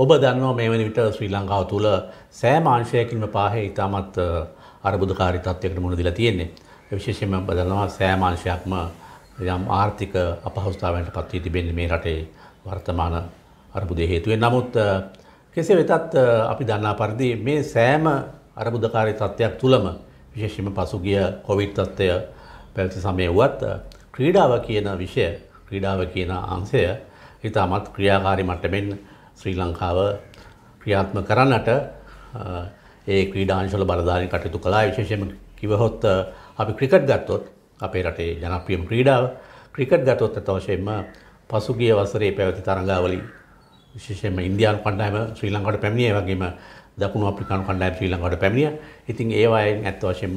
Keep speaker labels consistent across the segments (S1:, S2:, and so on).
S1: ඔබ දන්නවා මේ වනි විට ශ්‍රී ලංකාව තුළ සෑම අංශයකින්ම පාහේ ඉතාමත් අරබුදුකාරී තත්වයකට මුණ දීලා තියෙන්නේ. විශේෂයෙන්ම ඔබ දන්නවා සෑම අංශයක්ම යම් ආර්ථික අපහසුතාවයන්ට පත් වී තිබෙන්නේ මේ රටේ වර්තමාන අරබුදය හේතුවෙන්. නමුත් කෙසේ වෙතත් අපි දන්නා පරිදි මේ සෑම අරබුදකාරී තත්ත්වයක් තුළම විශේෂයෙන්ම පසුගිය කොවිඩ් තත්ත්වය පැවති සමය වුවත් ක්‍රීඩාව කියන විෂය ක්‍රීඩාව කියන අංශය ඉතාමත් ක්‍රියාකාරී මට්ටමින් ශ්‍රී ලංකාව ක්‍රියාත්ම කරන්නට ඒ ක්‍රීඩාංශවල බලධාරීන් කටයුතු කළා විශේෂයෙන්ම කිවහොත් අපි ක්‍රිකට් ගත්තොත් අපේ රටේ ජනප්‍රියම ක්‍රීඩාව ක්‍රිකට් ගත්තොත් අත වශයෙන්ම පසුගිය වසරේ පැවති තරඟාවලි විශේෂයෙන්ම ඉන්දියානු කණ්ඩායම ශ්‍රී ලංකාවට පැමිණිය වගේම දකුණු අප්‍රිකානු කණ්ඩායම ශ්‍රී ලංකාවට පැමිණිය. ඉතින් ඒවායෙන් ඇත්ත වශයෙන්ම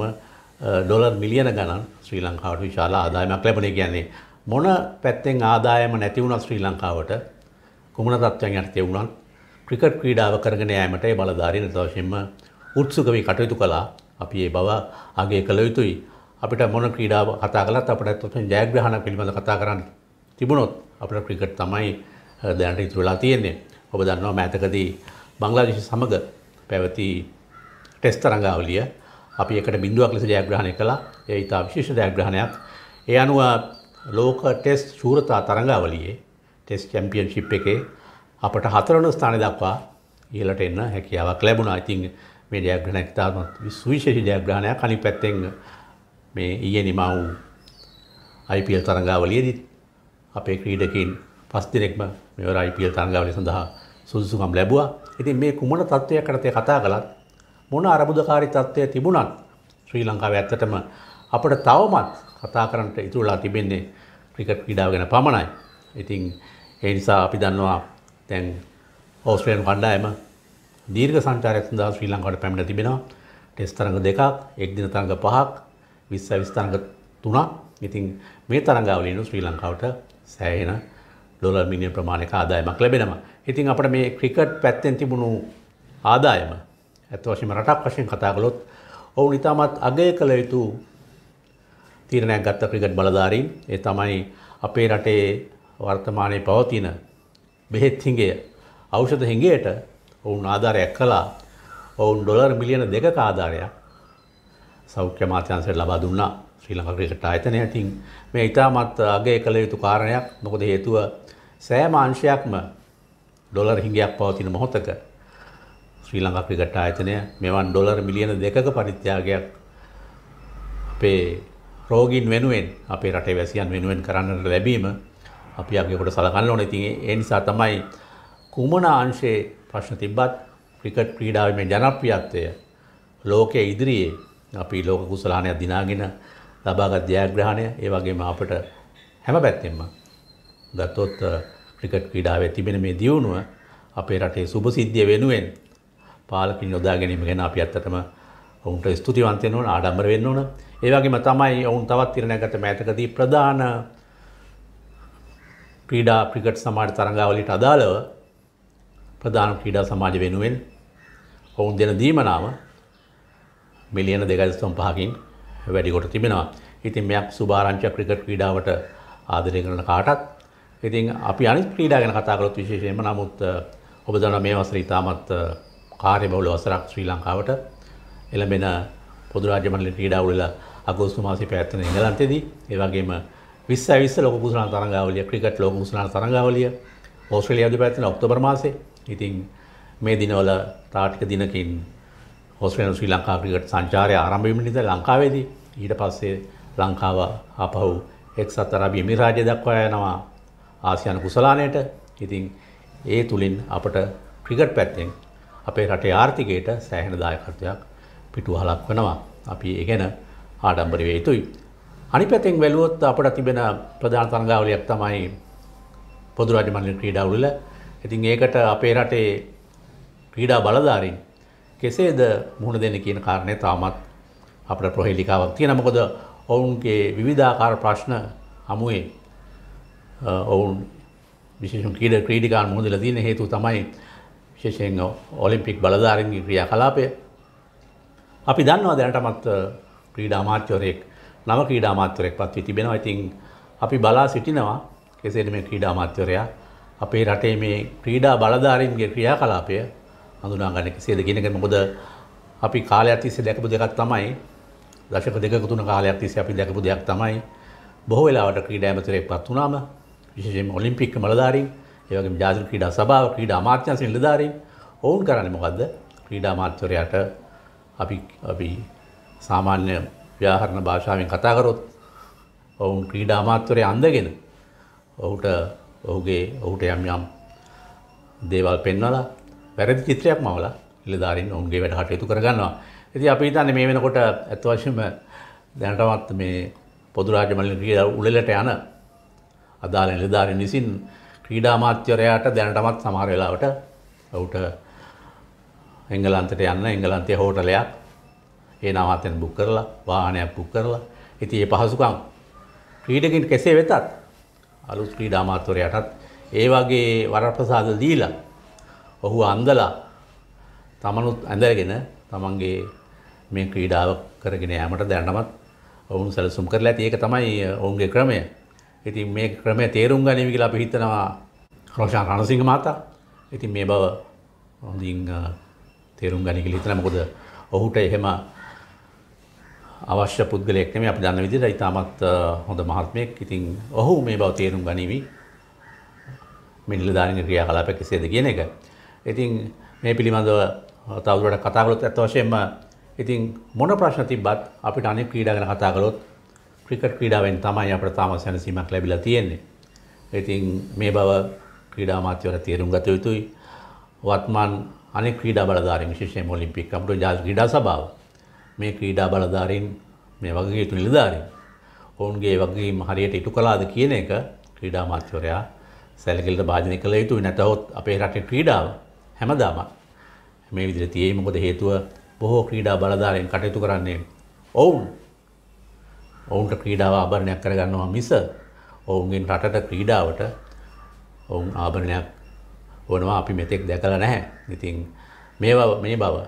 S1: ඩොලර් මිලියන ගණන් ශ්‍රී ලංකාවට විශාල ආදායමක් ලැබුණේ කියන්නේ මොන පැත්තෙන් ආදායම නැති වුණත් ශ්‍රී ලංකාවට කුමන තත්ත්වයන් යටතේ වුණත් ක්‍රිකට් ක්‍රීඩාව කරගෙන යෑමට ඒ බලධාරීන් අතවශ්‍යම උත්සුක වී කටයුතු කළා. අපි ඒ බව අගය කළ යුතුයි. අපිට මොන ක්‍රීඩාව කතා කළත් අපිට ඇත්තටම ජයග්‍රහණ පිළිබඳ කතා කරන්න තිබුණොත් අපිට ක්‍රිකට් තමයි දැනට ඉතුරු වෙලා තියෙන්නේ. ඔබ දන්නවා මෑතකදී බංග්ලාදේශ සමග පැවති ටෙස්ට් තරඟාවලිය අපි එකට බිඳුවක් ලෙස ජයග්‍රහණය කළා. ඒ ඉතා විශේෂ ජයග්‍රහණයක්. ඒ අනුව ලෝක ටෙස්ට් ශූරතා තරඟාවලියේ ටෙස් චැම්පියන්ශිප් එකේ අපට හතරන ස්ථානය දක්වා ඉහලට එන්න හැකියාවක් ලැබුණා ඉතින් මේ ජයග්‍රහණ එකතාම සුවිශේෂී ජයග්‍රහණයක් අනිත් පැත්තෙන් මේ ඊයේ නිමා වූ IPL තරඟාවලියේදී අපේ ක්‍රීඩකයින් පස් දිනෙකම මෙවර IPL තරඟාවලිය සඳහා සුදුසුකම් ලැබුවා. ඉතින් මේ කුමන තත්ත්වයක් යටතේ කතා කළත් මොන අරබුදකාරී තත්ත්වය තිබුණත් ශ්‍රී ලංකාවේ ඇත්තටම අපට තවමත් කතා කරන්නට ඉතුරුලා තිබෙන්නේ ක්‍රිකට් ක්‍රීඩාව ගැන පමණයි. ඉතින් ඒ නිසා අපි දන්නවා දැන් ඕස්ට්‍රේන් කණ්ඩායම දීර්ඝ සංචාරයක් සඳහා ශ්‍රී ලංකාවට පැමිණ තිබෙනවා. ටෙස්ට් තරඟ දෙකක්, එක් දින තරඟ පහක්, 20 20 තරඟ තුනක්. ඉතින් මේ තරඟාවලින් ශ්‍රී ලංකාවට සෑහෙන ඩොලර් මිලියන ප්‍රමාණයක ආදායමක් ලැබෙනවා. ඉතින් අපිට මේ ක්‍රිකට් පැත්තෙන් තිබුණු ආදායම ඇත්ත වශයෙන්ම රටක් වශයෙන් කතා කළොත් ඔවුන් ඉතාමත් අගය කළ යුතු තීරණයක් ගත්ත ක්‍රිකට් බලධාරීන් ඒ තමයි අපේ රටේ වර්තමානයේ පවතින බෙහෙත් හිඟය ඖෂධ හිඟයට ඔවුන් ආධාරයක් කළා. ඔවුන් ඩොලර් මිලියන දෙකක ආධාරයක් සෞඛ්‍ය මාත්‍යංශයට ලබා දුන්නා. ශ්‍රී ලංකා ක්‍රිකට් ආයතනය. ඉතින් මේ ඊටමත් අගය කළ යුතු කාරණයක්. මොකද හේතුව සෑම අංශයක්ම ඩොලර් හිඟයක් පවතින මොහොතක ශ්‍රී ලංකා ක්‍රිකට් ආයතනය මෙවන් ඩොලර් මිලියන දෙකක පරිත්‍යාගයක් අපේ රෝගීන් වෙනුවෙන් අපේ රටේ වැසියන් වෙනුවෙන් කරන්නට ලැබීම අපි අපිකොට සලකන්න ඕන ඉතින් ඒ නිසා තමයි කුමන අංශයේ ප්‍රශ්න තිබ්බත් ක්‍රිකට් ක්‍රීඩාවේ මේ ජනප්‍රියත්වය ලෝකයේ ඉදිරියේ අපි ලෝක කුසලානයක් දිනාගෙන ලබාගත් ජයග්‍රහණය ඒ වගේම අපට හැම පැත්තෙම ගත්තොත් ක්‍රිකට් ක්‍රීඩාවේ තිබෙන මේ දියුණුව අපේ රටේ සුභසිද්ධිය වෙනුවෙන් පාලකින් යොදා ගැනීම ගැන අපි ඇත්තටම ඔවුන්ට ස්තුතිවන්තයෙන් ඕන ආඩම්බර වෙන්න ඕන. ඒ වගේම තමයි ඔවුන් තවත් තිරණයකට මෑතකදී ප්‍රධාන ක්‍රීඩා ප්‍රිකට් සමාට තරඟාවලට අදාළව ප්‍රධාන ක්‍රීඩා සමාජ වෙනුවෙන් ඔවුන් දෙන දීමනාව මිලියන දෙකල්ස්තුම් පහකින් වැඩිකොට තිබෙනවා ඉතින් මෙයක් සුභාරංච ක්‍රිකට් ක්‍රීඩාවට ආදරය කරන කාටත් ඉතින් අපි අනි ක්‍රීඩා ගැන කතාකරොත් විශේෂයෙන්ම නමුත් ඔබ දන මේ වසර ඉතාමත් කාර්ය බවුල වසරක් ශ්‍රී ලංකාවට එළඹෙන පොදුරාජමණල ක්‍රීඩාවල අගෝස්තු මාසි පැත්තන ඉංගලන්තෙදී ඒවගේම විස්ස විස්ස ලොක කුසනා තරගාවලිය ක්‍රිකට් ලෝක කුසනා තරගාවලිය ඔස්ට්‍රේලිය අධිපැත්තන ඔක්තෝබර් මාසේ ඉතින් මේ දිනවල තාටික දිනකින් ඔස්ට්‍රේලියානු ශ්‍රී ලංකා ක්‍රිකට් සංචාරය ආරම්භ වීම නිසා ලංකාවේදී ඊට පස්සේ ලංකාව ආපහු එක්සත් අරාබි එමිරාජ්‍ය දක්වා යනවා ආසියානු කුසලානයට ඉතින් ඒ තුලින් අපට ක්‍රිකට් පැත්තෙන් අපේ රටේ ආර්ථිකයට සෑහෙන දායකත්වයක් පිටුවහලක් වෙනවා අපි ඒ ගැන ආඩම්බර වේ යුතුයි අනි පැතිෙන් වැලුවොත් අපට තිබෙන ප්‍රධාන තරගාවලයක් තමයි පොදුරාජ මණ්ඩල ක්‍රීඩාවුල ඉතින් ඒකට අපේ රටේ ක්‍රීඩා බලධාරින් කෙසේද මුහුණ දෙන්න කියන කාරණය තාමත් අපට ප්‍රහෙලිකාවක් තියෙන මොකොද ඔවුන්ගේ විවිධාකාර ප්‍රශ්න හමුවේ ඔවුන් විශේෂ කීඩ ක්‍රීඩිකාන් මුහදල දීන හේතු තමයි විශේෂයෙන් ඔලිම්පික් බලධාරගේ ක්‍රියා කලාපය අපි දන්නවා දැනටමත් ක්‍රීඩා මාච්චවරයෙක් නව ක්‍රීඩා අමාත්‍යවරයෙක් පත් වී තිබෙනවා. ඉතින් අපි බලා සිටිනවා කෙසේද මේ ක්‍රීඩා අමාත්‍යවරයා අපේ රටේ මේ ක්‍රීඩා බලධාරීන්ගේ ක්‍රියාකලාපය හඳුනා ගන්න කෙසේද කියන එක මොකද අපි කාලයක් තිස්සේ දැකපු දෙකක් තමයි දශක දෙකක තුන කාලයක් තිස්සේ අපි දැකපු දෙයක් තමයි බොහෝ වෙලාවට ක්‍රීඩා අමාත්‍යවරයෙක් පත් වුණාම විශේෂයෙන්ම ඔලිම්පික් මළදාරීන් ඒ වගේම ජාතික ක්‍රීඩා සභාව ක්‍රීඩා අමාත්‍යාංශ නිලධාරීන් ඔවුන් කරන්නේ මොකද්ද ක්‍රීඩා අමාත්‍යවරයාට අපි අපි සාමාන්‍ය ව්‍යාහරණ භාෂාවෙන් කතාකරොත් ඔවුන් ක්‍රීඩා අමාත්‍යවරය අන්දගෙන ඔහුට ඔහුගේ ඔහුට යම් යම් දේවල් පෙන්වලා වැරදි චිත්‍රයක් මවලා නිලධාරීන් ඔවුන්ගේ වැඩ හටයුතු කරගන්නවා. ඉතින් අපි හිතන්නේ මේ වෙනකොට අත් වශයෙන්ම දැනටමත් මේ පොදු රාජ්‍ය මණ්ඩල ක්‍රීඩා උළෙලට යන අදාළ නිලධාරීන් විසින් ක්‍රීඩා අමාත්‍යවරයාට දැනටමත් සමහර වෙලාවට ඔහුට එංගලන්තයට යන්න එංගලන්තයේ හෝටලයක් ඒ නාමතෙන් බුක් කරලා වාහනයක් බුක් කරලා ඉතින් ඒ පහසුකම් ක්‍රීඩකින් කෙසේ වෙතත් අලුත් ක්‍රීඩා අමාත්‍යවරයාටත් ඒ වගේ වරප්‍රසාද දීලා ඔහු අන්දලා තමනුත් ඇඳගෙන තමන්ගේ මේ ක්‍රීඩාව කරගෙන යාමට දැනටමත් ඔවුන් සැලසුම් කරලා ඇති ඒක තමයි ඔවුන්ගේ ක්‍රමය. ඉතින් මේ ක්‍රමය තේරුම් ගනිවි කියලා අපි හිතනවා රෝෂාන් රණසිංහ මහතා. ඉතින් මේ බව හොඳින් තේරුම් ගනි කියලා හිතනවා. මොකද ඔහුට එහෙම අවශ්‍ය පුද්ගලයෙක් නෙමෙයි අපි දන්න විදිහට ඉතාමත් හොඳ මහත්මයෙක්. ඉතින් ඔහු මේ බව තේරුම් ගනිවි. මේ නිලධාරීන්ගේ ක්‍රියාකලාප කෙසේද කියන එක. ඉතින් මේ පිළිබඳව තවදුරටත් කතා කළොත් අත් වශයෙන්ම ඉතින් මොන ප්‍රශ්න තිබ්බත් අපිට අනිත් ක්‍රීඩා ගැන කතා කළොත් ක්‍රිකට් ක්‍රීඩාවෙන් තමයි අපිට තාම සැනසීමක් ලැබිලා තියෙන්නේ. ඉතින් මේ බව ක්‍රීඩා අමාත්‍යවරයා තේරුම් ගත යුතුයි. වත්මන් අනෙක් ක්‍රීඩා බලධාරීන් විශේෂයෙන් ඔලිම්පික් කමිටු ජාතික ක්‍රීඩා සභාව මේ ක්‍රීඩා බලධාරීන් මේ වගේ යුතු නිලධාරීන් ඔවුන්ගේ වගේ හරියට ඉටු කලාද කියන එක ක්‍රීඩා මාත්‍යවරයා සැලකිල්ට භාජනය කළ යුතුයි නැතහොත් අපේ රටේ ක්‍රීඩාව හැමදාම මේ විදිහට තියෙයි මොකද හේතුව බොහෝ ක්‍රීඩා බලධාරීන් කටයුතු කරන්නේ ඔවුන් ඔවුන්ට ක්‍රීඩාව ආභරණයක් කරගන්නවා මිස ඔවුන්ගෙන් රටට ක්‍රීඩාවට ඔවුන් ආභරණයක් වනවා අපි මෙතෙක් දැකලා නැහැ. ඉතින් මේවා මේ බව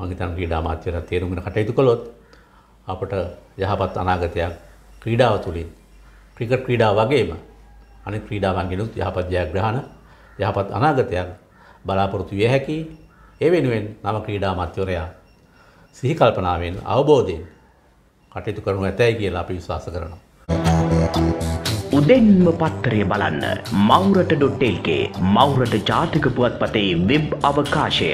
S1: මගේතන ක්‍රීඩා මාත්‍යර තේරුම්ගෙන කටයුතු කළොත් අපට යහපත් අනාගතයක් ක්‍රීඩාව තුළින් ක්‍රිකට් ක්‍රීඩා වගේම අනි ක්‍රීඩාවන්ගෙනුත් යහපත් ජයග්‍රහණ යහපත් අනාගතයක් බලාපොරොතු විය හැකි ඒ වෙනුවෙන් නම ක්‍රීඩා මත්‍යවරයා සිහිකල්පනාවෙන් අවබෝධයෙන් කටයුතු කරනු ඇතැයි කියලා අපි විශ්වාස කරනවා. උදෙන්ම පත්තරය බලන්න මෞරට.ටල්ගේ මෞරට ජාතික පුවත්පතේ වෙබ් අවකාශය.